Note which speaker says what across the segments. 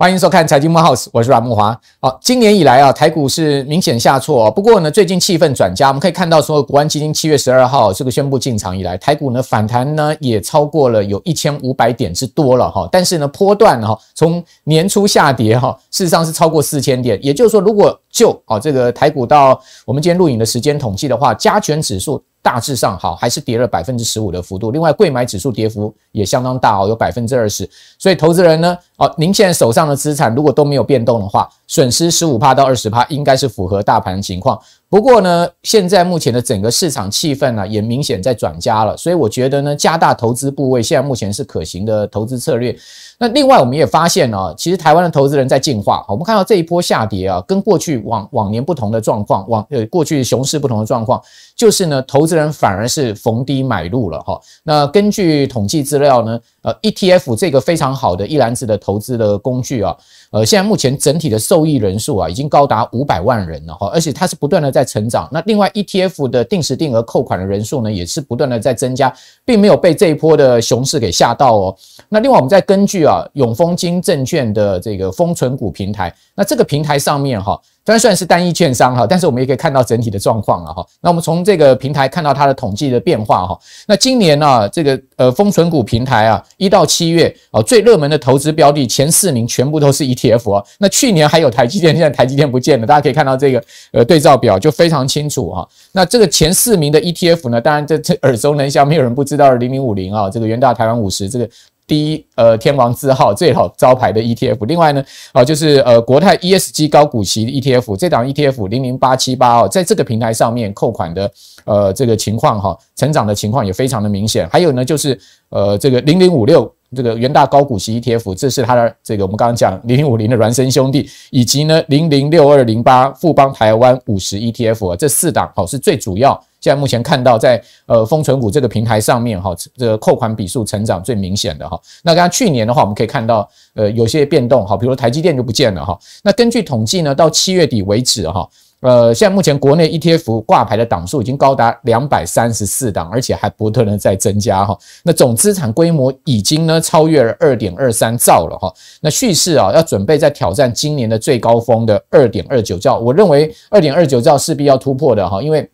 Speaker 1: 欢迎收看《财经幕 house》，我是阮木华。好，今年以来啊，台股是明显下挫。不过呢，最近气氛转佳，我们可以看到说，国安基金七月十二号这个宣布进场以来，台股呢反弹呢也超过了有一千五百点之多了哈。但是呢，波段哈从年初下跌哈，事实上是超过四千点。也就是说，如果就啊这个台股到我们今天录影的时间统计的话，加权指数。大致上好，还是跌了百分之十五的幅度。另外，贵买指数跌幅也相当大哦，有百分之二十。所以，投资人呢，哦，您现在手上的资产如果都没有变动的话。损失十五趴到二十趴，应该是符合大盘情况。不过呢，现在目前的整个市场气氛呢，也明显在转加了。所以我觉得呢，加大投资部位，现在目前是可行的投资策略。那另外我们也发现呢，其实台湾的投资人在进化。我们看到这一波下跌啊，跟过去往往年不同的状况，往呃过去熊市不同的状况，就是呢，投资人反而是逢低买入了哈。那根据统计资料呢，呃，ETF 这个非常好的一篮子的投资的工具啊。呃，现在目前整体的受益人数啊，已经高达五百万人了哈，而且它是不断的在成长。那另外 ETF 的定时定额扣款的人数呢，也是不断的在增加，并没有被这一波的熊市给吓到哦。那另外，我们再根据啊永丰金证券的这个封存股平台，那这个平台上面哈。虽然算是单一券商哈，但是我们也可以看到整体的状况了哈。那我们从这个平台看到它的统计的变化哈。那今年呢，这个呃封存股平台啊，一到七月啊，最热门的投资标的前四名全部都是 ETF 啊。那去年还有台积电，现在台积电不见了。大家可以看到这个呃对照表就非常清楚哈。那这个前四名的 ETF 呢，当然这这耳熟能详，没有人不知道零零五零啊，这个元大台湾五十这个。第一，呃，天王字号最好招牌的 ETF，另外呢，哦，就是呃，国泰 ESG 高股息 ETF，这档 ETF 零零八七八哦，在这个平台上面扣款的，呃，这个情况哈，成长的情况也非常的明显。还有呢，就是呃，这个零零五六。这个元大高股息 ETF，这是它的这个我们刚刚讲零零五零的孪生兄弟，以及呢零零六二零八富邦台湾五十 ETF，这四档好是最主要。现在目前看到在呃封存股这个平台上面哈，这个扣款笔数成长最明显的哈。那刚刚去年的话，我们可以看到呃有些变动哈，比如台积电就不见了哈。那根据统计呢，到七月底为止哈。呃，现在目前国内 ETF 挂牌的档数已经高达两百三十四档，而且还不断的在增加哈。那总资产规模已经呢超越了二点二三兆了哈。那蓄势啊，要准备在挑战今年的最高峰的二点二九兆。我认为二点二九兆势必要突破的哈，因为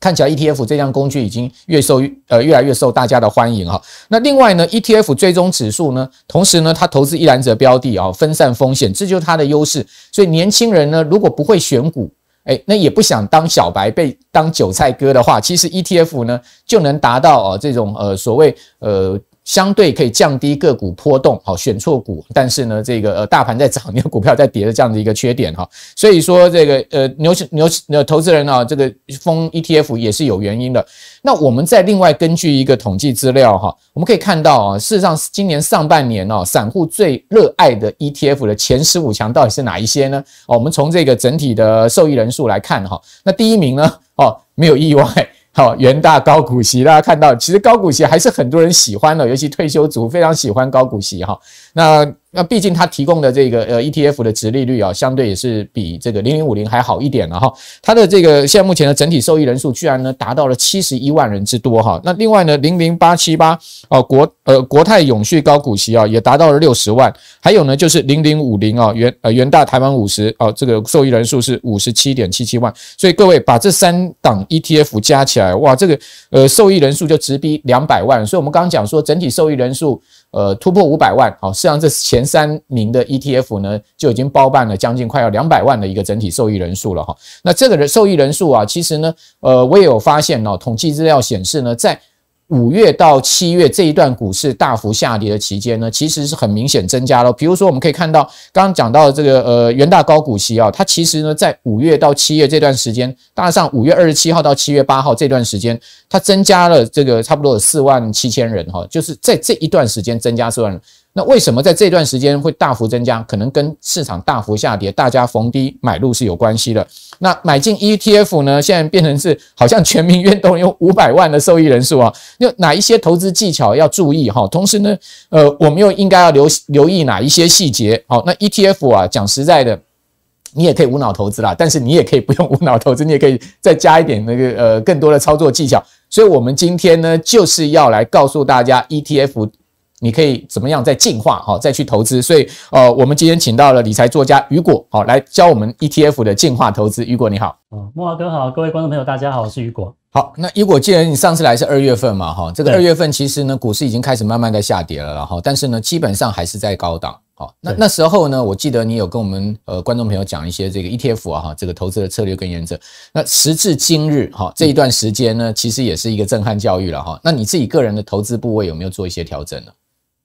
Speaker 1: 看起来 ETF 这项工具已经越受呃越来越受大家的欢迎哈。那另外呢，ETF 追踪指数呢，同时呢它投资一篮子标的啊，分散风险，这就是它的优势。所以年轻人呢，如果不会选股，哎，那也不想当小白被当韭菜割的话，其实 ETF 呢就能达到哦这种呃所谓呃。相对可以降低个股波动，好选错股，但是呢，这个呃大盘在涨，你的股票在跌的这样的一个缺点哈，所以说这个呃牛牛呃投资人啊，这个封 ETF 也是有原因的。那我们再另外根据一个统计资料哈，我们可以看到啊，事实上今年上半年哦，散户最热爱的 ETF 的前十五强到底是哪一些呢？哦，我们从这个整体的受益人数来看哈，那第一名呢，哦没有意外。好，元大高股息，大家看到，其实高股息还是很多人喜欢的，尤其退休族非常喜欢高股息哈。那那毕竟它提供的这个呃 ETF 的值利率啊，相对也是比这个零零五零还好一点了哈。它的这个现在目前的整体受益人数居然呢达到了七十一万人之多哈。那另外呢零零八七八哦国呃国泰永续高股息啊也达到了六十万，还有呢就是零零五零啊元呃元大台湾五十啊这个受益人数是五十七点七七万。所以各位把这三档 ETF 加起来哇，这个呃受益人数就直逼两百万。所以我们刚刚讲说整体受益人数。呃，突破五百万，好，实实上这前三名的 ETF 呢，就已经包办了将近快要两百万的一个整体受益人数了哈。那这个的受益人数啊，其实呢，呃，我也有发现呢，统计资料显示呢，在。五月到七月这一段股市大幅下跌的期间呢，其实是很明显增加了。比如说，我们可以看到刚刚讲到这个呃，元大高股息啊，它其实呢在五月到七月这段时间，搭上五月二十七号到七月八号这段时间，它增加了这个差不多有四万七千人哈，就是在这一段时间增加四万人。那为什么在这段时间会大幅增加？可能跟市场大幅下跌，大家逢低买入是有关系的。那买进 ETF 呢？现在变成是好像全民运动，有五百万的受益人数啊。那哪一些投资技巧要注意哈？同时呢，呃，我们又应该要留留意哪一些细节？好，那 ETF 啊，讲实在的，你也可以无脑投资啦，但是你也可以不用无脑投资，你也可以再加一点那个呃更多的操作技巧。所以，我们今天呢，就是要来告诉大家 ETF。你可以怎么样再进化哈，再去投资。所以呃，我们今天请到了理财作家雨果，好来教我们 ETF 的进化投资。雨果你好，
Speaker 2: 嗯，莫华哥好，各位观众朋友大家好，我是雨果。
Speaker 1: 好，那雨果既然你上次来是二月份嘛哈，这个二月份其实呢股市已经开始慢慢在下跌了然后但是呢基本上还是在高档。好，那那时候呢我记得你有跟我们呃观众朋友讲一些这个 ETF 啊哈，这个投资的策略跟原则。那时至今日哈，这一段时间呢其实也是一个震撼教育了哈。那你自己个人的投资部位有没有做一些调整呢？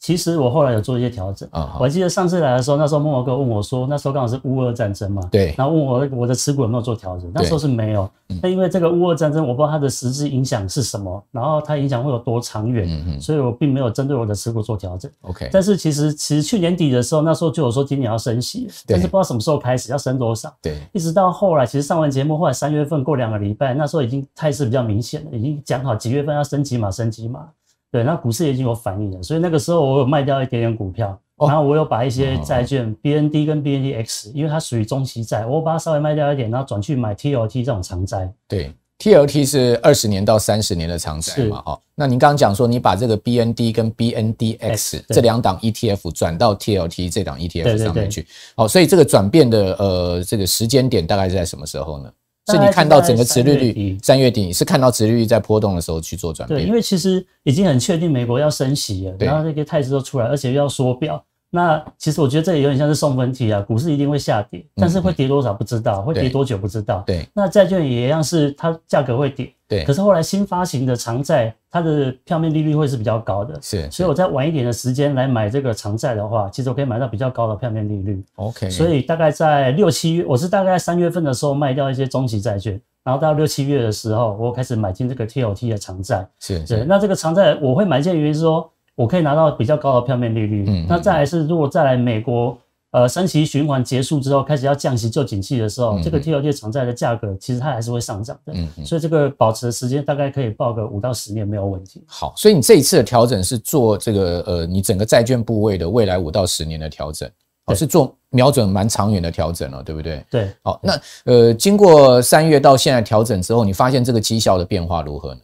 Speaker 2: 其实我后来有做一些调整啊，我记得上次来的时候，那时候孟哥问我说，那时候刚好是乌俄战争嘛，对，然后问我我的持股有没有做调整，那时候是没有，那因为这个乌俄战争，我不知道它的实质影响是什么，然后它影响会有多长远，所以我并没有针对我的持股做调整。OK，但是其实其实去年底的时候，那时候就有说今年要升息，但是不知道什么时候开始要升多少，对，一直到后来，其实上完节目后来三月份过两个礼拜，那时候已经态势比较明显了，已经讲好几月份要升级嘛，升级嘛。对，那股市已经有反应了，所以那个时候我有卖掉一点点股票，然后我有把一些债券 B N D 跟 B N D X，因为它属于中期债，我把它稍微卖掉一点，然后转去买 T L T 这种长债。
Speaker 1: 对，T L T 是二十年到三十年的长债嘛，哈。那您刚刚讲说，你把这个 B N D 跟 B N D X 这两档 E T F 转到 T L T 这档 E T F 上面去，好，所以这个转变的呃这个时间点大概是在什么时候呢？是你看到整个殖利率三月底是看到殖利率在波动的时候去做转变，
Speaker 2: 对，因为其实已经很确定美国要升息了，然后那个态势都出来，而且又要缩表。那其实我觉得这也有点像是送分题啊，股市一定会下跌，但是会跌多少不知道，会跌多久不知道。对，那债券也一样，是它价格会跌。对，可是后来新发行的长债，它的票面利率会是比较高的。是，所以我在晚一点的时间来买这个长债的话，其实我可以买到比较高的票面利率。OK。所以大概在六七月，我是大概三月份的时候卖掉一些中期债券，然后到六七月的时候，我开始买进这个 t o t 的长债。是。是，那这个长债我会买进的原因是说。我可以拿到比较高的票面利率。那再来是，如果再来美国，呃，升息循环结束之后，开始要降息救景气的时候，这个 T O T 长债的价格其实它还是会上涨的。嗯所以这个保持时间大概可以报个五到十年没有问题。好，所
Speaker 1: 以你这一次的调整是做这个呃，你整个债券部位的未来五到十年的调整，哦，是做瞄准蛮长远的调整了，对不对？对。好，那呃，经过三月到现在调整之后，你发现这个绩效的变化如何呢？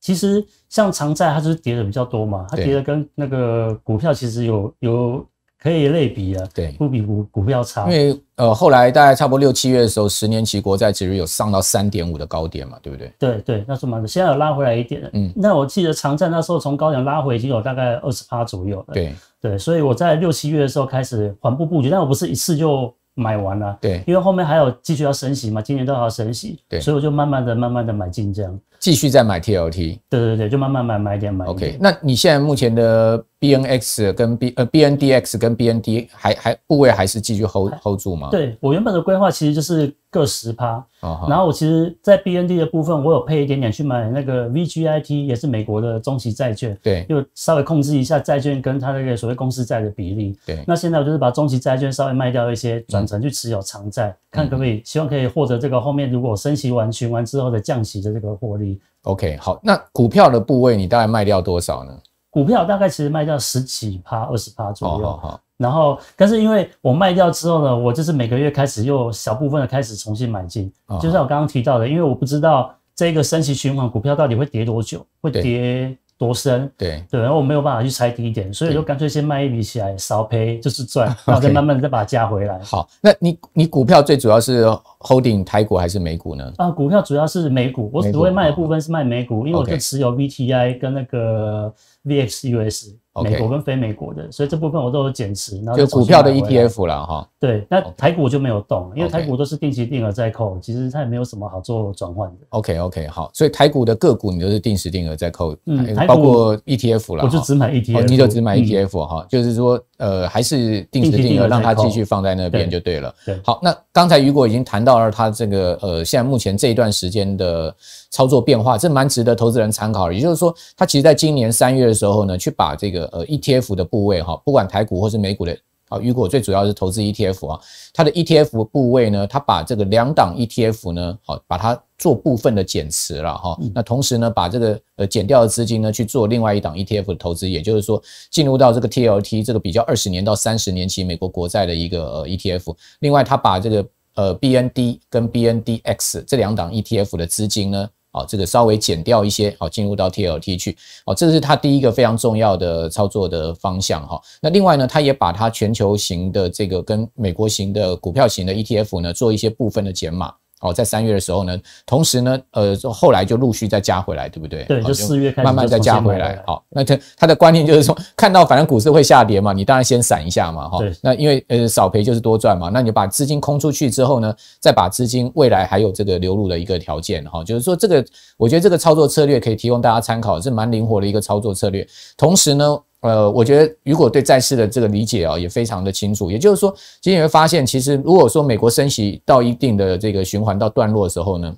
Speaker 2: 其实像长债，它就是跌的比较多嘛，它跌的跟那个股票其实有有可以类比啊，对，不比股股票差。因为呃，后来大概差不多六
Speaker 1: 七月的时候，十年期国债其实有上到三点五的高点嘛，对不对？
Speaker 2: 对对，那是蛮买的，现在有拉回来一点。嗯，那我记得长债那时候从高点拉回已经有大概二十趴左右了。对对，所以我在六七月的时候开始缓步布局，但我不是一次就买完了，对，因为后面还有继续要升息嘛，今年都要升息，对，所以我就慢慢的、慢慢的买进这样。继续再买 TLT，对对对，就慢慢买，买点买点。O K，那你现在目前的 B N X 跟 B
Speaker 1: 呃 B N D X 跟 B N D 还还部位还是继续 hold hold 住吗？
Speaker 2: 对我原本的规划其实就是各十趴，然后我其实，在 B N D 的部分，我有配一点点去买那个 V G I T，也是美国的中期债券，对，就稍微控制一下债券跟它那个所谓公司债的比例，对。那现在我就是把中期债券稍微卖掉一些，转成去持有长债，看可不可以，希望可以获得这个后面如果升息完、循完之后的降息的这个获利。OK，好，那股票的部位你大概卖掉多少呢？股票大概其实卖掉十几趴、二十趴左右。好，好。然后，但是因为我卖掉之后呢，我就是每个月开始又小部分的开始重新买进，就像我刚刚提到的，因为我不知道这个升级循环股票到底会跌多久，会跌。多深？对对，然后我没有办法去猜低点，所以就干脆先卖一笔起来，少赔 就是赚，然后再慢慢再把它加回来。好，
Speaker 1: 那你你股票最主要是 holding 台股还是美股呢？
Speaker 2: 啊，股票主要是美股，我只会卖的部分是卖美股，因为我只持有 VTI 跟那个 VXUS。美国跟非美国的，所以这部分我都有减持，然后就股票的 ETF 了哈。对，那台股就没有动，因为台股都是定期定额在扣，其实它也没有什么好做转换的。
Speaker 1: OK OK，好，所以台股的个股你都是定时定额在扣，嗯，包括 ETF 了，我就只买 ETF，你就只买 ETF 哈，就是说呃还是定时定额让它继续放在那边就对了。好，那刚才雨果已经谈到了他这个呃现在目前这一段时间的。操作变化，这蛮值得投资人参考。也就是说，他其实在今年三月的时候呢，去把这个呃 ETF 的部位哈，不管台股或是美股的啊，如果最主要是投资 ETF 啊，它的 ETF 部位呢，它把这个两档 ETF 呢，好把它做部分的减持了哈。那同时呢，把这个呃减掉的资金呢去做另外一档 ETF 的投资，也就是说进入到这个 TLT 这个比较二十年到三十年期美国国债的一个 ETF。另外，它把这个呃 BND 跟 BNDX 这两档 ETF 的资金呢。好，这个稍微减掉一些，好，进入到 TLT 去，好，这是它第一个非常重要的操作的方向，哈。那另外呢，它也把它全球型的这个跟美国型的股票型的 ETF 呢，做一些部分的减码。哦，在三月的时候呢，同时呢，呃，后来就陆续再加回来，对不对？对，就四月开始慢慢再加回来。好，那他他的观念就是说，看到反正股市会下跌嘛，你当然先散一下嘛，哈。那因为呃，少赔就是多赚嘛，那你就把资金空出去之后呢，再把资金未来还有这个流入的一个条件哈，就是说这个，我觉得这个操作策略可以提供大家参考，是蛮灵活的一个操作策略。同时呢。呃，我觉得如果对债市的这个理解啊，也非常的清楚。也就是说，其实你会发现，其实如果说美国升息到一定的这个循环到段落的时候呢，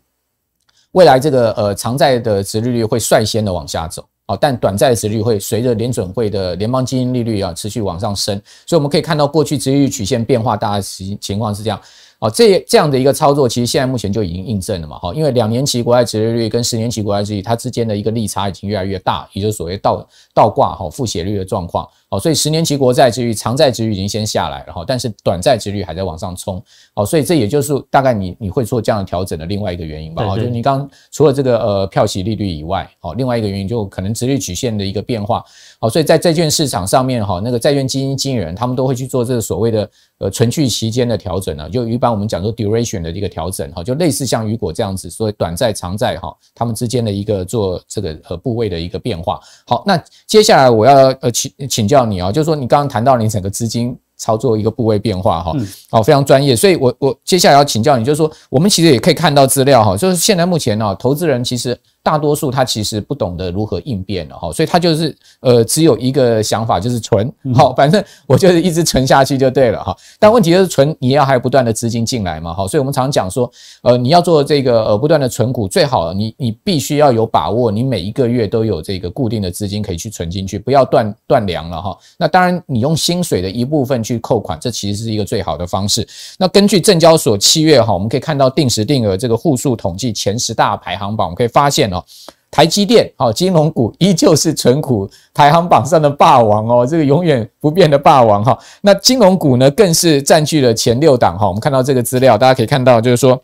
Speaker 1: 未来这个呃长债的殖利率会率先的往下走啊，但短债的值利率会随着联准会的联邦基金利率啊持续往上升。所以我们可以看到过去值利率曲线变化，大概情情况是这样。好，这这样的一个操作，其实现在目前就已经印证了嘛。哈，因为两年期国债殖率跟十年期国债殖率它之间的一个利差已经越来越大，也就是所谓倒倒挂哈，负斜率的状况。好，所以十年期国债殖率、长债殖率已经先下来，了，哈，但是短债殖率还在往上冲。好，所以这也就是大概你你会做这样的调整的另外一个原因吧。好，就是你刚除了这个呃票息利率以外，哦，另外一个原因就可能殖率曲线的一个变化。好，所以在债券市场上面哈，那个债券基金经理人他们都会去做这个所谓的。呃，存续期间的调整呢，就一般我们讲说 duration 的一个调整哈，就类似像雨果这样子，所以短债、长债哈，他们之间的一个做这个呃部位的一个变化。好，那接下来我要呃请请教你啊，就是说你刚刚谈到你整个资金操作一个部位变化哈，好，非常专业，所以我我接下来要请教你，就是说我们其实也可以看到资料哈，就是现在目前呢，投资人其实。大多数他其实不懂得如何应变了哈，所以他就是呃只有一个想法就是存好，反正我就是一直存下去就对了哈。但问题就是存，你要还不断的资金进来嘛哈，所以我们常讲说，呃你要做这个呃不断的存股，最好你你必须要有把握，你每一个月都有这个固定的资金可以去存进去，不要断断粮了哈。那当然你用薪水的一部分去扣款，这其实是一个最好的方式。那根据证交所七月哈，我们可以看到定时定额这个户数统计前十大排行榜，我们可以发现。哦，台积电，好，金融股依旧是存股排行榜上的霸王哦，这个永远不变的霸王哈。那金融股呢，更是占据了前六档哈。我们看到这个资料，大家可以看到，就是说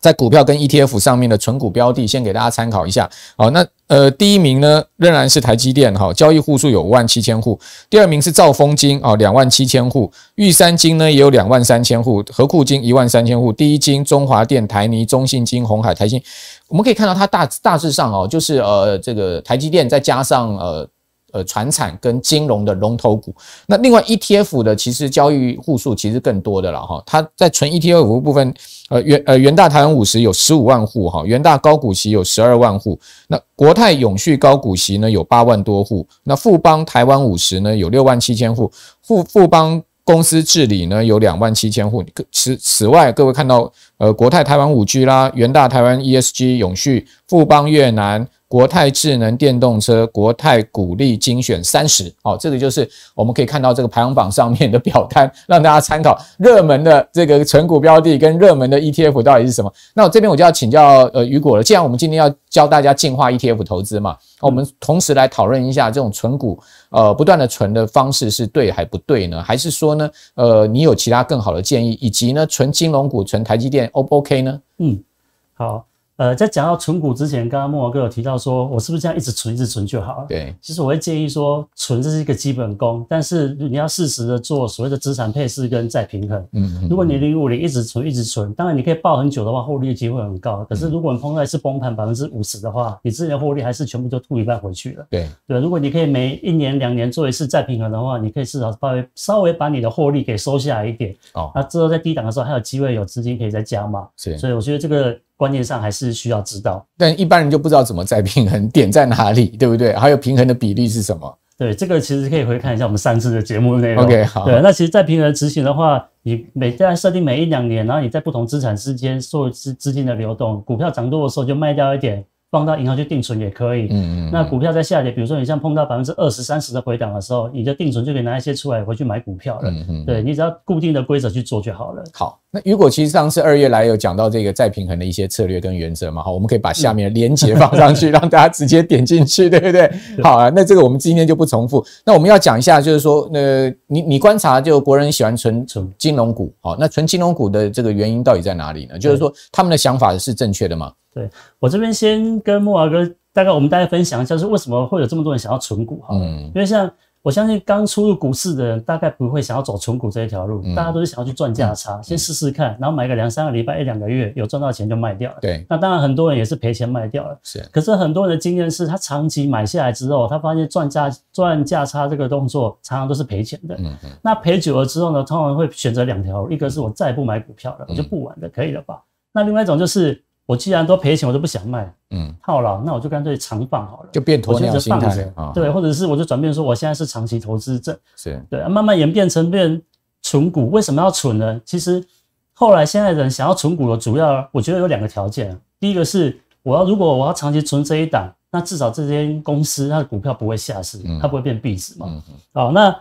Speaker 1: 在股票跟 ETF 上面的存股标的，先给大家参考一下。好，那呃，第一名呢，仍然是台积电哈，交易户数有五万七千户。第二名是兆丰金啊，两万七千户。玉山金呢，也有两万三千户。和库金一万三千户。第一金、中华电、台泥、中信金、红海、台新。我们可以看到，它大大致上哦，就是呃，这个台积电再加上呃呃船产跟金融的龙头股。那另外 ETF 的其实交易户数其实更多的了哈。它在纯 ETF 部分，呃，元呃元大台湾五十有十五万户哈，元大高股息有十二万户，那国泰永续高股息呢有八万多户，那富邦台湾五十呢有六万七千户，富富邦。公司治理呢，有两万七千户。此此外，各位看到，呃，国泰台湾五 G 啦，元大台湾 ESG 永续，富邦越南。国泰智能电动车、国泰股利精选三十，好，这个就是我们可以看到这个排行榜上面的表单，让大家参考热门的这个纯股标的跟热门的 ETF 到底是什么。那我这边我就要请教呃雨果了，既然我们今天要教大家进化 ETF 投资嘛，我们同时来讨论一下这种纯股呃不断的存的方式是对还不对呢？还是说呢呃你有其他更好的建议，以及呢纯金融股、纯台积
Speaker 2: 电 O 不 OK 呢？嗯，好。呃，在讲到存股之前，刚刚莫王哥有提到说，我是不是这样一直存一直存就好了？对，其实我会建议说，存这是一个基本功，但是你要适时的做所谓的资产配置跟再平衡。嗯，如果你零五零一直存一直存，当然你可以抱很久的话，获利机会很高。可是如果你碰到一次崩盘百分之五十的话，你之前获利还是全部都吐一半回去了。对对，如果你可以每一年两年做一次再平衡的话，你可以至少稍微稍微把你的获利给收下来一点。哦，那之后在低档的时候还有机会有资金可以再加嘛？是，所以我觉得这个。观念上还是需要知道，
Speaker 1: 但一般人就不知道怎么再平衡点在哪里，对不对？还有平衡的比例是什么？
Speaker 2: 对，这个其实可以回看一下我们上次的节目内容。OK，好。对，那其实，在平衡执行的话，你每在设定每一两年，然后你在不同资产之间做资资金的流动，股票涨多的时候就卖掉一点。放到银行去定存也可以，嗯嗯，那股票在下跌，比如说你像碰到百分之二十三十的回档的时候，你的定存就可以拿一些出来回去买股票了，嗯嗯，对你只要固定的规则去做就好了。好，
Speaker 1: 那如果其实上次二月来有讲到这个再平衡的一些策略跟原则嘛，好，我们可以把下面的连接放上去，让大家直接点进去，对不对？好啊，那这个我们今天就不重复。那我们要讲一下，就是说，呃，你你观察，就国人喜欢存存金融股，好，那存金融股的这个原因到底在哪
Speaker 2: 里呢？就是说他们的想法是正确的吗？对我这边先跟木华哥大概我们大家分享一下，是为什么会有这么多人想要存股哈？嗯，因为像我相信刚出入股市的人，大概不会想要走存股这一条路，大家都是想要去赚价差，先试试看，然后买个两三个礼拜、一两个月，有赚到钱就卖掉。对，那当然很多人也是赔钱卖掉了。是，可是很多人的经验是他长期买下来之后，他发现赚价赚价差这个动作常常都是赔钱的。嗯嗯，那赔久了之后呢，通常会选择两条，一个是我再也不买股票了，我就不玩了，可以了吧？那另外一种就是。我既然都赔钱，我都不想卖，嗯，套牢，那我就干脆长放好了，就变同样心态，对，或者是我就转变说，我现在是长期投资，这，对，慢慢演变成变存股。为什么要存呢？其实后来现在人想要存股的主要，我觉得有两个条件。第一个是我要如果我要长期存这一档，那至少这间公司它的股票不会下市，它不会变币值嘛。好，那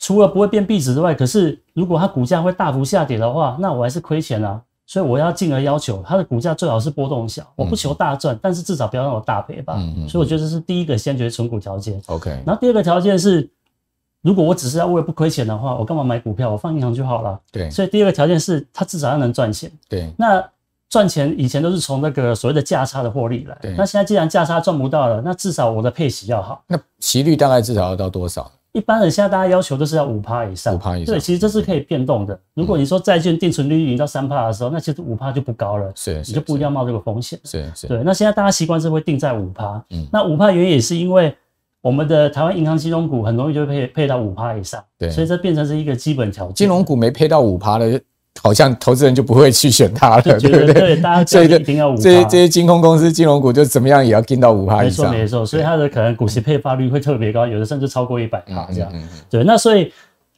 Speaker 2: 除了不会变币值之外，可是如果它股价会大幅下跌的话，那我还是亏钱啊。所以我要进而要求它的股价最好是波动小，我不求大赚，但是至少不要让我大赔吧。嗯嗯。所以我觉得这是第一个先决存股条件。OK。然后第二个条件是，如果我只是要为了不亏钱的话，我干嘛买股票？我放银行就好了。对。所以第二个条件是，它至少要能赚钱。对。那赚钱以前都是从那个所谓的价差的获利来。对。那现在既然价差赚不到了，那至少我的配息要好。那息率大概至少要到多少？一般人现在大家要求都是要五趴以上，对，其实这是可以变动的。如果你说债券定存率已经到三趴的时候，那其实五趴就不高了，是就不一定要冒这个风险。是，对。那现在大家习惯是会定在五趴，嗯，那五趴原因也是因为我们的台湾银行金融股很容易就配配到五趴以上，对，所以这变成是一个基本条件。金融股没配到五趴的。好像投资人就不会去选
Speaker 1: 它了，对不对？大家所以一定要五。这些这些
Speaker 2: 金控公司、金融股就怎么样也要进到五哈以上。没错，没错。所以它的可能股息配发率会特别高，有的甚至超过一百哈这样。对，那所以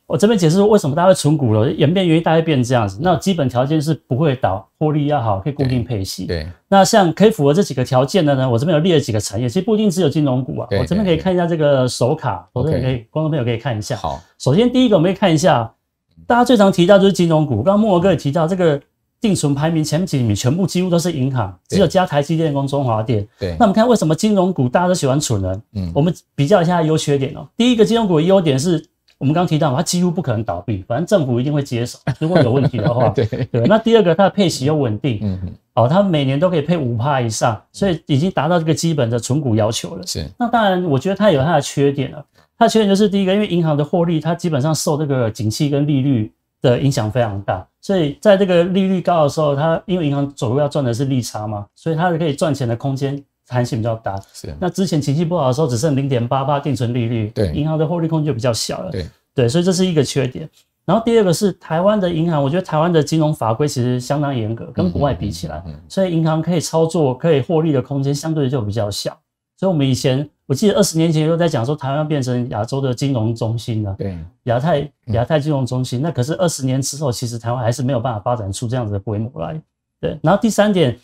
Speaker 2: 我这边解释说为什么大家会存股了，演变原因大概变这样子。那基本条件是不会倒，获利要好，可以固定配息。对。那像可以符合这几个条件的呢，我这边有列几个产业，其实不一定只有金融股啊。我这边可以看一下这个手卡可以，观众朋友可以看一下。好。首先第一个，我们可以看一下。大家最常提到就是金融股，刚刚莫哥也提到，这个定存排名前几名，全部几乎都是银行，只有加台积电、跟中华电。对，那我们看为什么金融股大家都喜欢储能？嗯，我们比较一下优缺点哦。第一个金融股的优点是我们刚刚提到嘛，它几乎不可能倒闭，反正政府一定会接手。如果有问题的话，对对。那第二个它的配息又稳定。嗯。哦，它每年都可以配五帕以上，所以已经达到这个基本的存股要求了。是。那当然，我觉得它有它的缺点了。它缺点就是第一个，因为银行的获利，它基本上受这个景气跟利率的影响非常大。所以在这个利率高的时候，它因为银行走路要赚的是利差嘛，所以它是可以赚钱的空间弹性比较大。是。那之前景气不好的时候，只剩零点八八定存利率，对，银行的获利空间就比较小了。对。对，所以这是一个缺点。然后第二个是台湾的银行，我觉得台湾的金融法规其实相当严格，跟国外比起来，所以银行可以操作、可以获利的空间相对就比较小。所以我们以前，我记得二十年前又在讲说，台湾变成亚洲的金融中心了，对，亚太亚太金融中心，那可是二十年之后，其实台湾还是没有办法发展出这样子的规模来。对，然后第三点。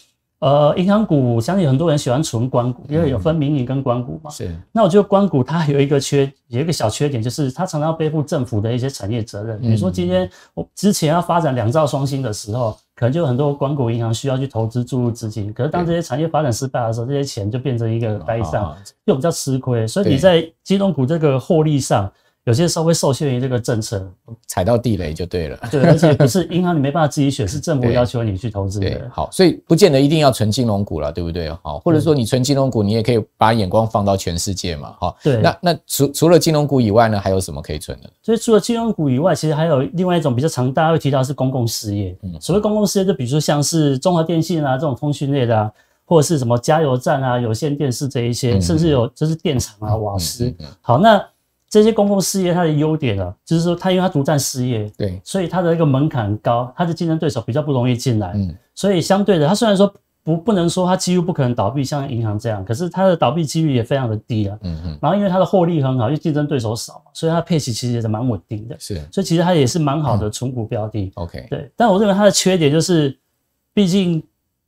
Speaker 2: 呃，银行股相信有很多人喜欢存关股，因为有分民营跟关股嘛。是。那我觉得关股它有一个缺，有一个小缺点，就是它常常要背负政府的一些产业责任。嗯。比如说今天我之前要发展两兆双星的时候，可能就很多关股银行需要去投资注入资金。可是当这些产业发展失败的时候，这些钱就变成一个呆账，又比较吃亏。所以你在金融股这个获利上。有些稍微受限于这个政策，踩到地雷就对了。对，而且不是银行，你没办法自己选，是政府要求你去投
Speaker 1: 资的。好，所以不见得一定要存金融股了，对不对？好，或者说你存金融股，你也可以把眼光放到全世界嘛。好，对。那那除除了金融股以外呢，还有什么可以存的？
Speaker 2: 所以除了金融股以外，其实还有另外一种比较常大家会提到是公共事业。嗯。所谓公共事业，就比如说像是中华电信啊这种通讯类的，啊。或者是什么加油站啊、有线电视这一些，甚至有就是电厂啊、瓦斯。嗯。好，那。这些公共事业它的优点啊，就是说它因为它独占事业，对，所以它的一个门槛高，它的竞争对手比较不容易进来，嗯，所以相对的，它虽然说不不能说它几乎不可能倒闭，像银行这样，可是它的倒闭几率也非常的低了，嗯嗯，然后因为它的获利很好，因为竞争对手少，所以它配息其实也是蛮稳定的，是，所以其实它也是蛮好的存股标的，OK，对，但我认为它的缺点就是，毕竟。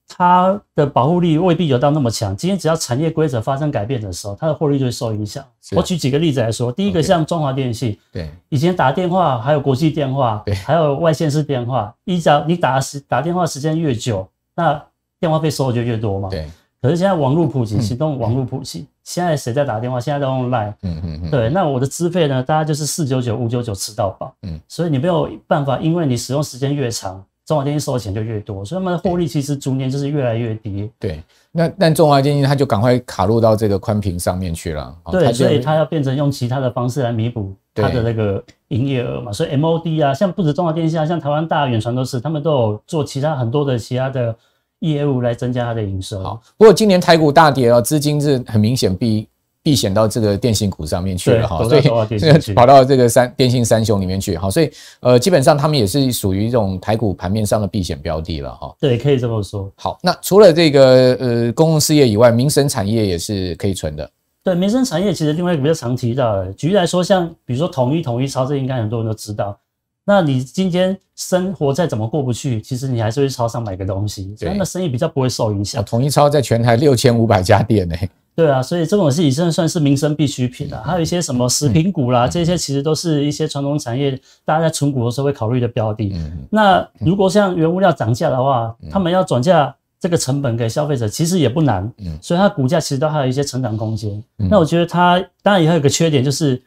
Speaker 2: 它的保护力未必有到那么强。今天只要产业规则发生改变的时候，它的获利就会受影响。我举几个例子来说，第一个像中华电信，对，以前打电话还有国际电话，对，还有外线式电话，一早你打时打电话时间越久，那电话费收就越多嘛。对。可是现在网络普及，移动网络普及，现在谁在打电话？现在都用 Line。
Speaker 3: 嗯嗯。对，
Speaker 2: 那我的资费呢？大家就是四九九、五九九吃到饱。嗯。所以你没有办法，因为你使用时间越长。中华电信收的钱就越多，所以他们的获利其实逐年就是越来越低。对，
Speaker 1: 那但中华电信它就赶快卡入到这个宽屏上面去了。对，所以它
Speaker 2: 要变成用其他的方式来弥补它的那个营业额嘛。所以 MOD 啊，像不止中华电信，像台湾大、远传都是，他们都有做其他很多的其他的业务来增加它的营收。好，
Speaker 1: 不过今年台股大跌哦，资金是很明显避。避险到这个电信股上面去了哈，所以跑到这个三电信三雄里面去哈，所以呃基本上他们也是属于这种台股盘面上的避险标的了哈。
Speaker 3: 对，
Speaker 2: 可以这么说。好，
Speaker 1: 那除了这个呃公共事业以外，民生产业也是可以存
Speaker 2: 的。对，民生产业其实另外一个比较常提到的，举例来说，像比如说统一统一超市，应该很多人都知道。那你今天生活再怎么过不去，其实你还是会超商买个东西，那生意比较不会受影响。统一超在全台六千五百家店呢。对啊，所以这种是已经算是民生必需品了。还有一些什么食品股啦，这些其实都是一些传统产业，大家在存股的时候会考虑的标的。那如果像原物料涨价的话，他们要转嫁这个成本给消费者，其实也不难。所以它股价其实都还有一些成长空
Speaker 3: 间。那我
Speaker 2: 觉得它当然也还有个缺点，就是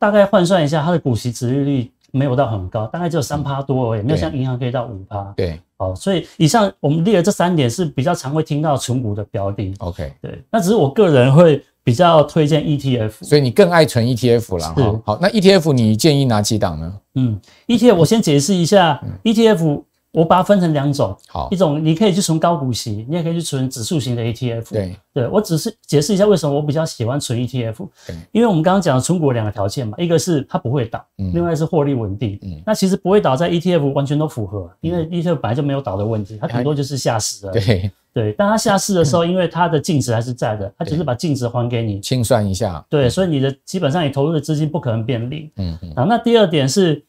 Speaker 2: 大概换算一下，它的股息值率率没有到很高，大概只有三趴多而已，没有像银行可以到五趴。对。好，所以以上我们列的这三点是比较常会听到存股的标的。OK，对，那只是我个人会比较推荐 ETF，所以你更爱存 ETF 了哈。好，那 ETF 你建议哪几档呢？嗯，ETF 我先解释一下，ETF。我把它分成两种，一种你可以去存高股息，你也可以去存指数型的 ETF。对，对我只是解释一下为什么我比较喜欢存 ETF。因为我们刚刚讲存股两个条件嘛，一个是它不会倒，嗯，另外是获利稳定。嗯，那其实不会倒，在 ETF 完全都符合，因为 ETF 本来就没有倒的问题，它顶多就是下市了。对 对，但它下市的时候，因为它的净值还是在的，它只是把净值还给你，清算一下。对，所以你的基本上你投入的资金不可能变利。嗯嗯。好，那第二点是。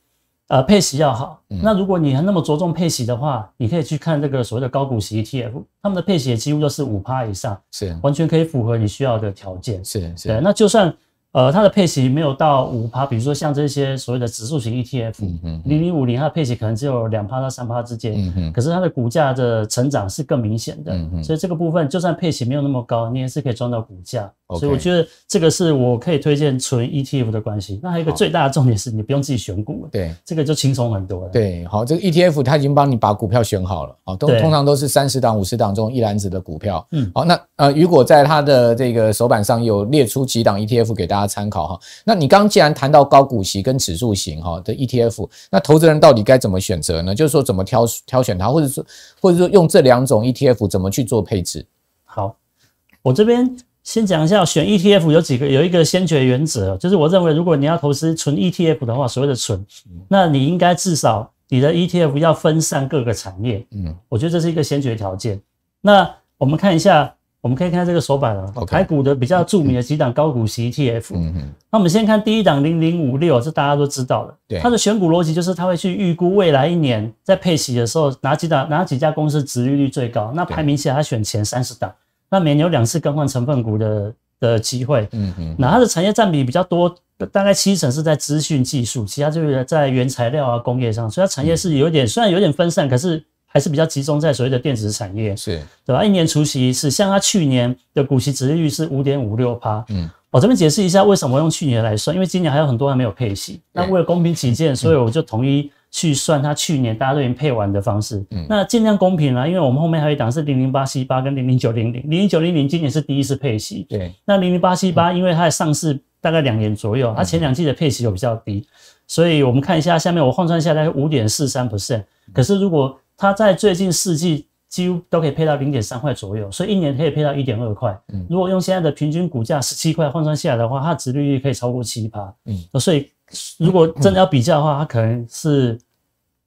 Speaker 2: 呃，配息要好。那如果你还那么着重配息的话，你可以去看这个所谓的高股息 ETF，他们的配息几乎都是五趴以上，是完全可以符合你需要的条件。是是。那就算呃，它的配息没有到五趴，比如说像这些所谓的指数型 ETF，零零五零，它的配息可能只有两趴到三趴之间，嗯可是它的股价的成长是更明显的，嗯嗯，所以这个部分就算配息没有那么高，你也是可以赚到股价。所以我觉得这个是我可以推荐纯 ETF 的关系。那还有一个最大的重点是，你不用自己选股了。对，这个就轻松很多了。对，好，这个
Speaker 1: ETF 它已经帮你把股票选好了好，都通常都是三十档、五十档这种一篮子的股票。嗯，好，那呃，如果在它的这个手板上有列出几档 ETF 给大家参考哈。那你刚既然谈到高股息跟指数型哈的 ETF，那投资人到底该怎么选择呢？就是说怎么挑挑选它，或者说或者说用这两种 ETF
Speaker 2: 怎么去做配
Speaker 1: 置？好，
Speaker 2: 我这边。先讲一下选 ETF 有几个，有一个先决原则，就是我认为如果你要投资纯 ETF 的话，所谓的纯，那你应该至少你的 ETF 要分散各个产业。嗯，我觉得这是一个先决条件。那我们看一下，我们可以看这个手板了，台股的比较著名的几档高股息 ETF。嗯嗯。那我们先看第一档零零五六，这大家都知道的。对。它的选股逻辑就是它会去预估未来一年在配息的时候哪几档哪几家公司殖利率最高，那排名起来选前三十档。那每年有两次更换成分股的的机会，嗯嗯，那它的产业占比比较多，大概七成是在资讯技术，其他就是在原材料啊工业上，所以它产业是有点虽然有点分散，可是还是比较集中在所谓的电子产业，是，对吧？一年除息一次，像它去年的股息值率是五点五六%，嗯，我这边解释一下为什么用去年来算，因为今年还有很多还没有配息，那为了公平起见，所以我就统一。去算它去年大家都已经配完的方式，那尽量公平啦，因为我们后面还有一档是零零八七八跟零零九零零，零零九零零今年是第一次配息，对，那零零八七八因为它的上市大概两年左右，它前两季的配息就比较低，所以我们看一下下面我换算下来是五点四三 percent，可是如果它在最近四季几乎都可以配到零点三块左右，所以一年可以配到一点二块，如果用现在的平均股价十七块换算下来的话，它的值率可以超过七倍，嗯，所以如果真的要比较的话，它可能是。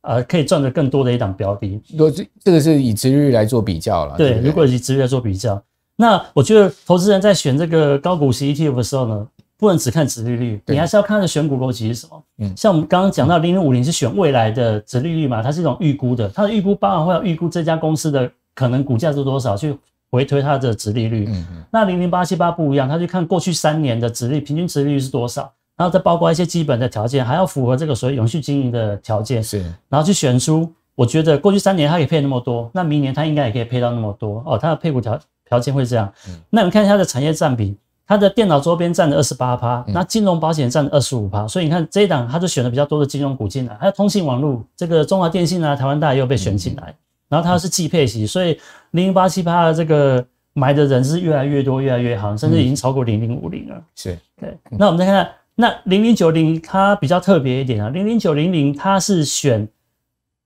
Speaker 2: 呃，可以赚得更多的一档标的，如果这个是以殖利率来做比较了，对，如果以殖利率来做比较，那我觉得投资人在选这个高股息 ETF 的时候呢，不能只看殖利率，你还是要看它的选股逻辑是什么。嗯，像我们刚刚讲到零零五零是选未来的殖利率嘛，它是一种预估的，它的预估包含会有预估这家公司的可能股价是多少，去回推它的殖利率。嗯，那零零八七八不一样，它就看过去三年的殖率平均殖利率是多少。然后再包括一些基本的条件，还要符合这个所谓永续经营的条件是，然后去选出。我觉得过去三年它可以配那么多，那明年它应该也可以配到那么多哦。它的配股条条件会这样。那你看它的产业占比，它的电脑周边占了二十八趴，那金融保险占二十五趴。所以你看这一档，它就选了比较多的金融股进来，还有通信网络，这个中华电信啊、台湾大也有被选进来。然后它是既配型，所以零零八七趴的这个买的人是越来越多，越来越好，甚至已经超过零零五零了。是对。那我们再看看。那零零九零它比较特别一点啊，零零九零零它是选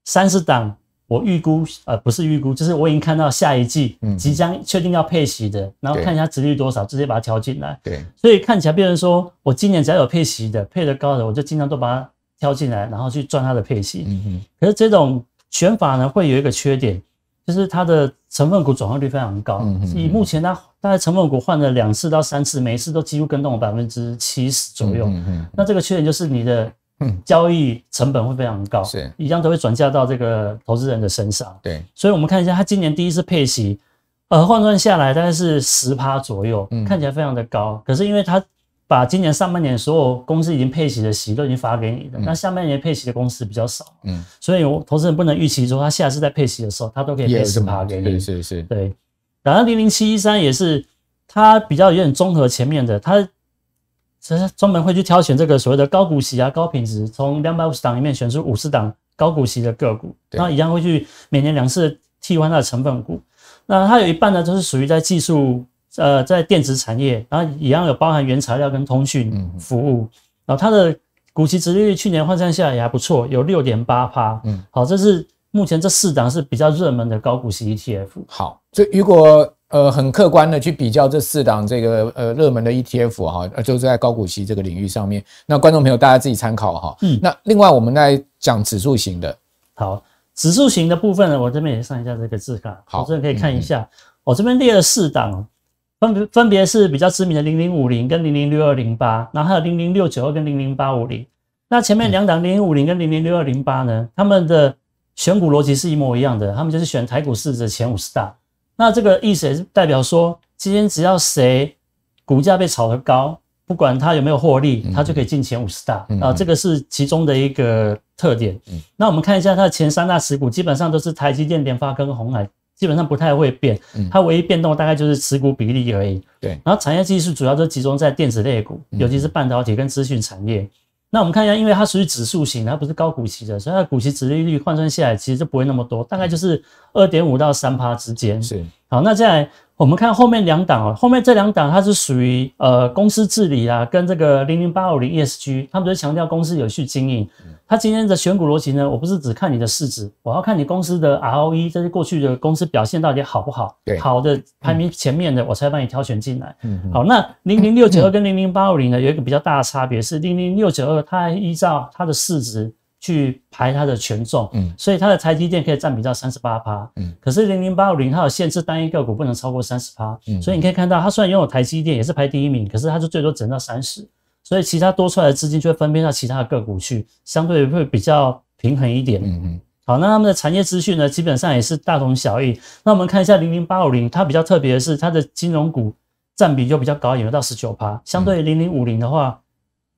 Speaker 2: 三十档，我预估呃不是预估，就是我已经看到下一季即将确定要配席的，然后看一下值率多少，直接把它调进来。对，所以看起来变成说我今年只要有配席的，配的高的，我就经常都把它挑进来，然后去赚它的配席。嗯嗯。可是这种选法呢，会有一个缺点。就是它的成分股转换率非常高，以目前它大概成分股换了两次到三次，每一次都几乎跟动了百分之七十左右。那这个缺点就是你的交易成本会非常高，是，一样都会转嫁到这个投资人的身上。对，所以我们看一下，它今年第一次配息，呃，换算下来大概是十趴左右，看起来非常的高，可是因为它。把今年上半年所有公司已经配息的息都已经发给你的，那下半年配息的公司比较少，嗯，所以我投资人不能预期说他下次在配息的时候，他都可以配十趴给你，是是。对，然后零零七一三也是，它比较有点综合前面的，它其实专门会去挑选这个所谓的高股息啊、高品质，从两百五十档里面选出五十档高股息的个股，那一样会去每年两次替换它的成分股，那它有一半呢就是属于在技术。呃，在电子产业，然后一样有包含原材料跟通讯服务，然后它的股息殖利率去年换算下来也还不错，有六点八趴。嗯，好，这是目前这四档是比较热门的高股息 ETF。好，所以如果呃很客观的去比较这四档这个呃热门
Speaker 1: 的 ETF 哈，呃就是在高股息这个领域上面，那观众朋友大家自己参考哈。嗯，那另外
Speaker 2: 我们在讲指数型的，好，指数型的部分呢，我这边也上一下这个字卡，好，这可以看一下，我这边列了四档。分分别是比较知名的零零五零跟零零六二零八，然后还有零零六九二跟零零八五零。那前面两档零零五零跟零零六二零八呢，他们的选股逻辑是一模一样的，他们就是选台股市值前五十大。那这个意思也是代表说，今天只要谁股价被炒得高，不管他有没有获利，他就可以进前五十大啊。这个是其中的一个特点。那我们看一下它的前三大持股，基本上都是台积电、联发跟鸿海。基本上不太会变，它唯一变动大概就是持股比例而已。对，然后产业技术主要都集中在电子类股，尤其是半导体跟资讯产业。那我们看一下，因为它属于指数型，它不是高股息的，所以它的股息折利率换算下来其实就不会那么多，大概就是二点五到三趴之间。是，好，那来我们看后面两档哦，后面这两档它是属于呃公司治理啊，跟这个零零八五零 ESG，他们都是强调公司有序经营。它今天的选股逻辑呢，我不是只看你的市值，我要看你公司的 ROE，这些过去的公司表现到底好不好？对，好的排名前面的我才帮你挑选进来。好，那零零六九二跟零零八五零呢，有一个比较大的差别是零零六九二它依照它的市值。去排它的权重，嗯，所以它的台积电可以占比到三十八趴，嗯，可是零零八五零它有限制，单一个股不能超过三十趴，嗯，所以你可以看到，它虽然拥有台积电也是排第一名，可是它就最多只能到三十，所以其他多出来的资金就会分配到其他的个股去，相对会比较平衡一点，嗯嗯。好，那他们的产业资讯呢，基本上也是大同小异。那我们看一下零零八五零，它比较特别的是它的金融股占比就比较高，有到十九趴，相对零零五零的话。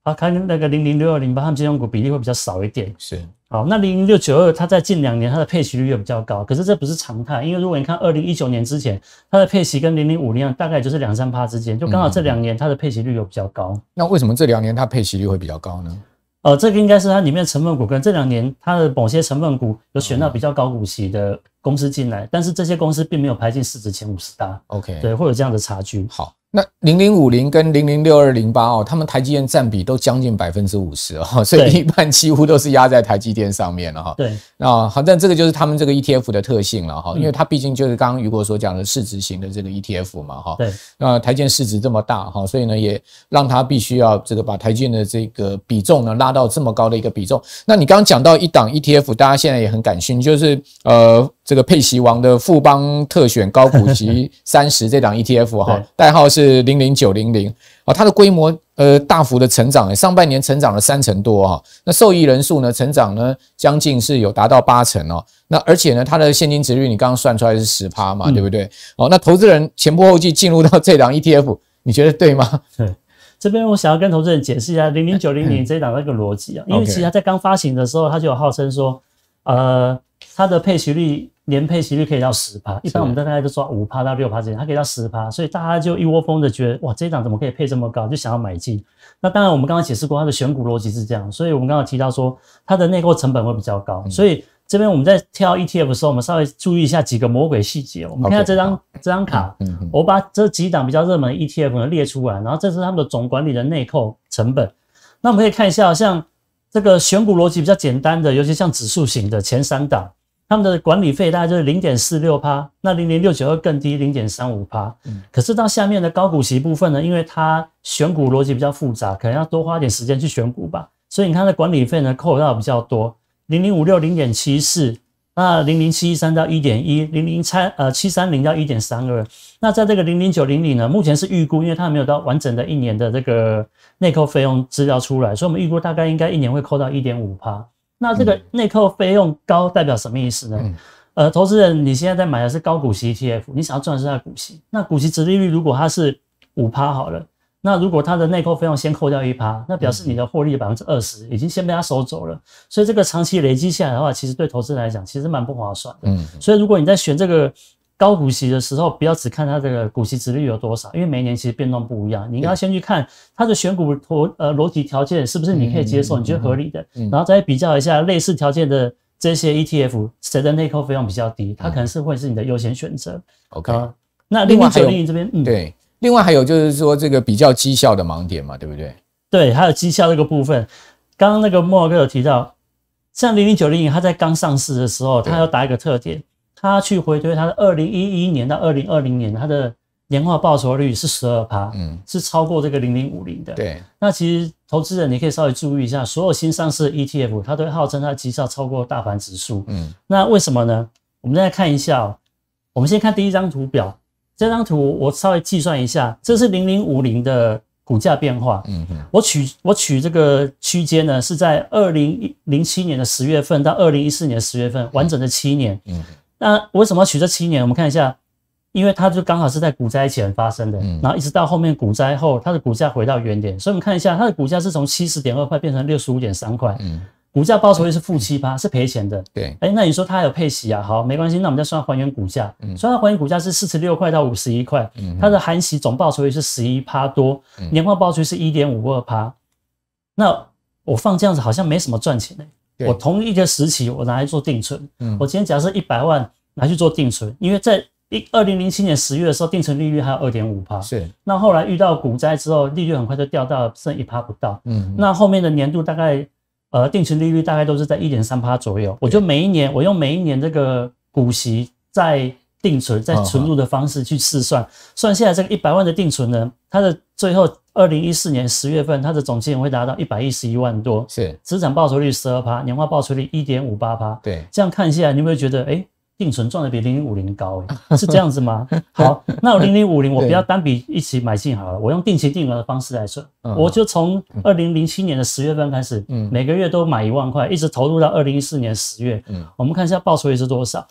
Speaker 2: 啊，看那个零零六二零八，们金融股比例会比较少一点。是，好，那零零六九二，它在近两年它的配息率又比较高，可是这不是常态，因为如果你看二零一九年之前，它的配息跟零零五零大概就是两三趴之间，就刚好这两年它的配息率又比较高。那为什么这两年它配息率会比较高呢？哦，这个应该是它里面成分股跟这两年它的某些成分股有选到比较高股息的公司进来，但是这些公司并没有排进市值前五十大。OK，对，会有这样的差距。好。那零零五零跟
Speaker 1: 零零六二零八哦，他们台积电占比都将近百分之五十哦，所以一半几乎都是压在台积电上面了哈。对，那反正这个就是他们这个 ETF 的特性了哈，因为它毕竟就是刚刚雨果所讲的市值型的这个 ETF 嘛哈。对，那台积电市值这么大哈，所以呢也让它必须要这个把台积电的这个比重呢拉到这么高的一个比重。那你刚刚讲到一档 ETF，大家现在也很感兴趣，就是呃。这个佩奇王的富邦特选高股息 三十这档 ETF 哈，代号是零零九零零啊，它的规模呃大幅的成长，上半年成长了三成多啊，那受益人数呢，成长呢将近是有达到八成哦，那而且呢，它的现金值率你刚刚算出来是十趴嘛，对不对？哦，那投资人前仆后继进入到这档 ETF，你觉得对吗？
Speaker 3: 对，
Speaker 2: 这边我想要跟投资人解释一下零零九零零这档那个逻辑啊，因为其实它在刚发行的时候，它就有号称说呃。它的配息率，年配息率可以到十帕，一般我们大家都抓五帕到六帕之间，它可以到十帕，所以大家就一窝蜂的觉得，哇，这一档怎么可以配这么高，就想要买进。那当然，我们刚刚解释过，它的选股逻辑是这样，所以我们刚刚提到说，它的内购成本会比较高，所以这边我们在挑 ETF 的时候，我们稍微注意一下几个魔鬼细节。我们看下这张这张卡，我把这几档比较热门 ETF 呢列出来，然后这是他们的总管理的内扣成本。那我们可以看一下，像。这个选股逻辑比较简单的，尤其像指数型的前三档，他们的管理费大概就是零点四六趴，那零零六九二更低，零点三五趴。可是到下面的高股息部分呢，因为它选股逻辑比较复杂，可能要多花点时间去选股吧，所以你看的管理费呢扣掉比较多，零零五六零点七四。那零零七三到一点一零零三，呃，七三零到一点三二。那在这个零零九零里呢，目前是预估，因为它没有到完整的一年的这个内扣费用资料出来，所以我们预估大概应该一年会扣到一点五趴。那这个内扣费用高代表什么意思呢？呃，投资人你现在在买的是高股息 ETF，你想要赚的是它股息。那股息折利率如果它是五趴好了。那如果它的内扣费用先扣掉一趴，那表示你的获利百分之二十已经先被他收走了。所以这个长期累积下来的话，其实对投资人来讲，其实蛮不划算的。嗯。所以如果你在选这个高股息的时候，不要只看它的股息值率有多少，因为每年其实变动不一样。你应该先去看它的选股投呃逻辑条件是不是你可以接受，你觉得合理的，然后再比较一下类似条件的这些 ETF，谁的内扣费用比较低，它可能是会是你的优先选择。OK。
Speaker 1: 那另外还有这边，嗯，对。另外还有就是说这个比较绩效的盲点嘛，对不对？
Speaker 2: 对，还有绩效这个部分。刚刚那个莫尔哥有提到，像零零九零一，它在刚上市的时候，它有打一个特点，它去回推它的二零一一年到二零二零年，它的年化报酬率是十二趴，嗯，是超过这个零零五零的。对，那其实投资者你可以稍微注意一下，所有新上市的 ETF，它都号称它的绩效超过大盘指数，嗯，那为什么呢？我们再看一下，我们先看第一张图表。这张图我稍微计算一下，这是零零五零的股价变化。嗯我取我取这个区间呢，是在二零零七年的十月份到二零一四年十月份，完整的七年。嗯，那为什么取这七年？我们看一下，因为它就刚好是在股灾前发生的，然后一直到后面股灾后，它的股价回到原点。所以我们看一下，它的股价是从七十点二块变成六十五点三块。嗯。股价报酬率是负七趴，是赔钱的。对，哎，那你说它有配息啊？好，没关系，那我们再算还原股价。嗯，算还原股价是四十六块到五十一块。嗯，它的含息总报酬率是十一趴多，年化报酬率是一点五二趴。那我放这样子好像没什么赚钱嘞。我同一个时期我拿来做定存，我今天假设一百万拿去做定存，因为在一二零零七年十月的时候，定存利率还有二点五趴。是，那后来遇到股灾之后，利率很快就掉到剩一趴不到。嗯，那后面的年度大概。呃，定存利率大概都是在一点三八左右。我就每一年，我用每一年这个股息再定存，在存入的方式去试算，算下在这个一百万的定存呢，它的最后二零一四年十月份，它的总金额会达到一百一十一万多。是，资产报酬率十二%，趴，年化报酬率一点五八%。对，这样看一下，你有有觉得，哎？定存赚的比零零五零高，
Speaker 3: 是这样子吗？好，那零零五零我不要
Speaker 2: 单笔一起买进好了，我用定期定额的方式来算，我就从二零零七年的十月份开始，嗯，每个月都买一万块，一直投入到二零一四年十月。嗯，我们看一下报酬率是多少？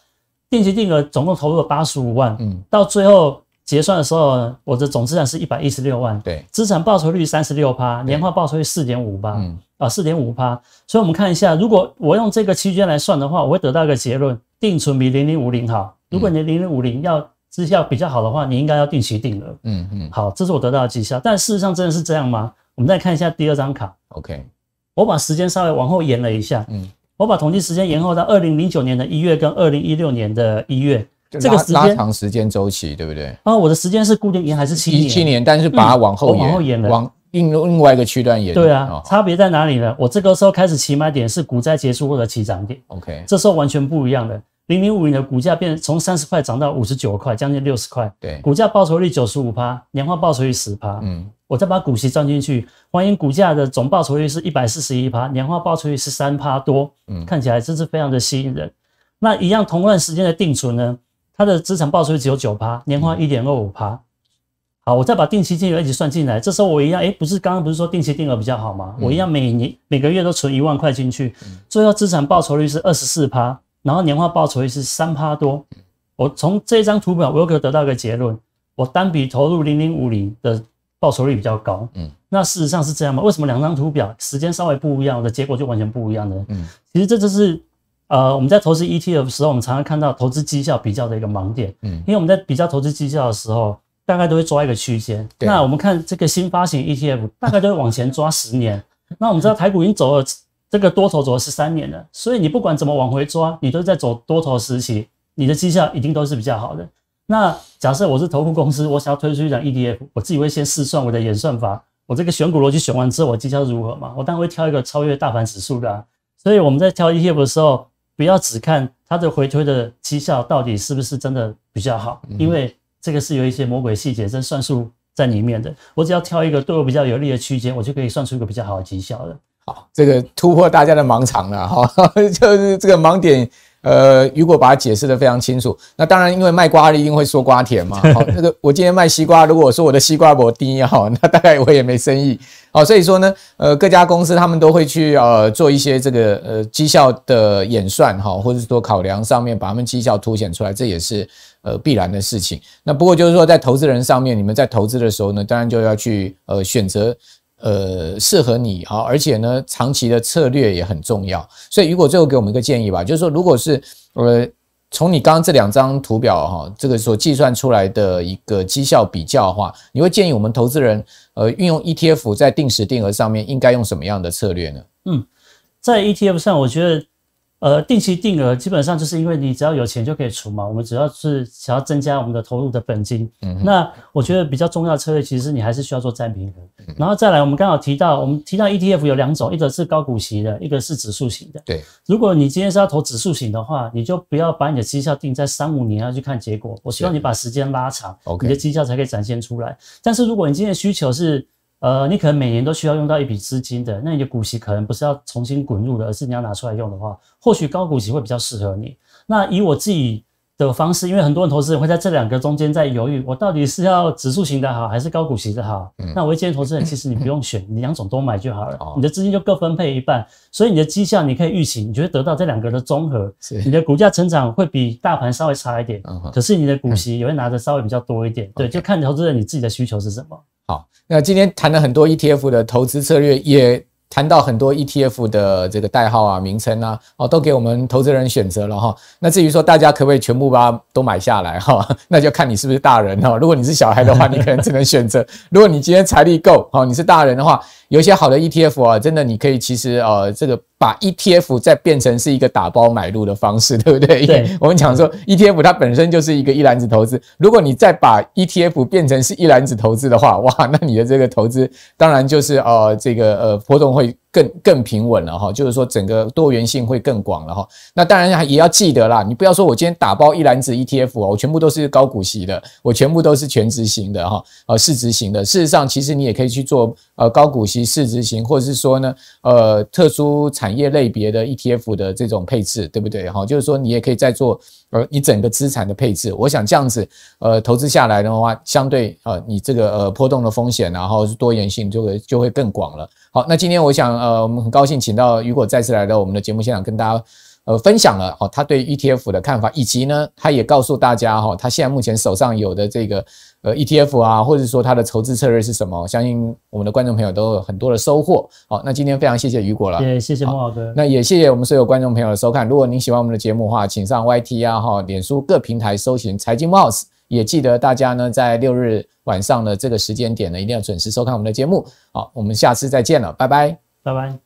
Speaker 2: 定期定额总共投入了八十五万，嗯，到最后结算的时候，我的总资产是一百一十六万，对，资产报酬率三十六趴，年化报酬率四点五趴，啊，四点五趴。所以我们看一下，如果我用这个期间来算的话，我会得到一个结论。定存比零零五零好。如果你零零五零要绩效比较好的话，你应该要定期定额。嗯嗯，好，这是我得到的绩效。但事实上真的是这样吗？我们再看一下第二张卡。OK，我把时间稍微往后延了一下。嗯，我把统计时间延后到二零零九年的一月跟二零一六年的一月。这个拉拉长
Speaker 1: 时间周期，对不对？
Speaker 2: 啊，我的时间是固定延还是七七年？但是把它往后延，往后延了。
Speaker 1: 另另外一个区段也对啊，
Speaker 2: 差别在哪里呢？我这个时候开始起买点是股灾结束或者起涨点。OK，这时候完全不一样的。零零五零的股价变从三十块涨到五十九块，将近六十块。对，股价报酬率九十五趴，年化报酬率十趴。嗯，我再把股息赚进去，欢迎股价的总报酬率是一百四十一趴，年化报酬率十三趴多。嗯，看起来真是非常的吸引人。那一样同段时间的定存呢，它的资产报酬率只有九趴，年化一点二五趴。好，我再把定期金额一起算进来。这时候我一样，哎，不是刚刚不是说定期定额比较好吗？我一样每年每个月都存一万块进去，最后资产报酬率是二十四趴，然后年化报酬率是三趴多。我从这张图表我又得到一个结论：我单笔投入零零五零的报酬率比较高。嗯，那事实上是这样吗？为什么两张图表时间稍微不一样，我的结果就完全不一样呢？嗯，其实这就是呃我们在投资 ET 的时候，我们常常看到投资绩效比较的一个盲点。嗯，因为我们在比较投资绩效的时候。大概都会抓一个区间。那我们看这个新发行 ETF，大概都会往前抓十年。那我们知道台股已经走了，这个多头走了十三年了。所以你不管怎么往回抓，你都在走多头时期，你的绩效一定都是比较好的。那假设我是投顾公司，我想要推出一张 ETF，我自己会先试算我的演算法。我这个选股逻辑选完之后，我绩效如何嘛？我当然会挑一个超越大盘指数的。所以我们在挑 ETF 的时候，不要只看它的回推的绩效到底是不是真的比较好，因为。这个是有一些魔鬼细节，在算术在里面的。我只要挑一个对我比较有利的区间，我就可以算出一个比较好的绩效了。
Speaker 1: 好，这个突破大家的盲场了哈，就是这个盲点。呃，如果把它解释的非常清楚，那当然，因为卖瓜的一定会说瓜甜嘛。好，那个我今天卖西瓜，如果说我的西瓜比我低哈，那大概我也没生意。好，所以说呢，呃，各家公司他们都会去呃做一些这个呃绩效的演算哈，或者是说考量上面，把他们绩效凸显出来，这也是呃必然的事情。那不过就是说，在投资人上面，你们在投资的时候呢，当然就要去呃选择。呃，适合你啊，而且呢，长期的策略也很重要。所以，如果最后给我们一个建议吧，就是说，如果是呃，从你刚刚这两张图表哈，这个所计算出来的一个绩效比较的话，你会建议我们投资人呃，运用 ETF 在定时定额上面应该用什么样的策略呢？
Speaker 2: 嗯，在 ETF 上，我觉得。呃，定期定额基本上就是因为你只要有钱就可以储嘛，我们主要是想要增加我们的投入的本金。嗯，那我觉得比较重要的策略，其实你还是需要做占平衡。然后再来，我们刚好提到，我们提到 ETF 有两种，一个是高股息的，一个是指数型的。对，如果你今天是要投指数型的话，你就不要把你的绩效定在三五年要去看结果。我希望你把时间拉长，你的绩效才可以展现出来。但是如果你今天需求是，呃，你可能每年都需要用到一笔资金的，那你的股息可能不是要重新滚入的，而是你要拿出来用的话，或许高股息会比较适合你。那以我自己的方式，因为很多人投资人会在这两个中间在犹豫，我到底是要指数型的好还是高股息的好？那我建议投资人其实你不用选，你两种都买就好了，你的资金就各分配一半，所以你的绩效你可以预期，你就会得到这两个的综合，你的股价成长会比大盘稍微差一点，可是你的股息也会拿的稍微比较多一点。对，就看投资人你自己的需求是什么。好，那今天谈
Speaker 1: 了很多 ETF 的投资策略，也谈到很多 ETF 的这个代号啊、名称啊，哦，都给我们投资人选择了哈。那至于说大家可不可以全部把它都买下来哈，那就看你是不是大人哦。如果你是小孩的话，你可能只能选择；如果你今天财力够，哦，你是大人的话，有一些好的 ETF 啊，真的你可以其实啊，这个。把 ETF 再变成是一个打包买入的方式，对不对？对，我们讲说 ETF 它本身就是一个一篮子投资，如果你再把 ETF 变成是一篮子投资的话，哇，那你的这个投资当然就是啊，这个呃波动会。更更平稳了哈，就是说整个多元性会更广了哈。那当然也要记得啦，你不要说我今天打包一篮子 ETF 哦，我全部都是高股息的，我全部都是全值型的哈，呃市值型的。事实上，其实你也可以去做呃高股息市值型，或者是说呢呃特殊产业类别的 ETF 的这种配置，对不对哈？就是说你也可以在做。而你整个资产的配置，我想这样子，呃，投资下来的话，相对呃，你这个呃波动的风险，然后多元性就会就会更广了。好，那今天我想呃，我们很高兴请到雨果再次来到我们的节目现场，跟大家呃分享了哦他对 ETF 的看法，以及呢，他也告诉大家哈，他现在目前手上有的这个。呃，ETF 啊，或者说它的筹资策略是什么？相信我们的观众朋友都有很多的收获。好，那今天非常谢谢雨果了，也
Speaker 2: 谢谢孟老哥，那
Speaker 1: 也谢谢我们所有观众朋友的收看。如果您喜欢我们的节目的话，请上 YT 啊、哈、脸书各平台搜寻财经 m o u s e 也记得大家呢在六日晚上的这个时间点呢，一定要准时收看我们的节目。好，我们下次再见了，拜拜，
Speaker 2: 拜拜。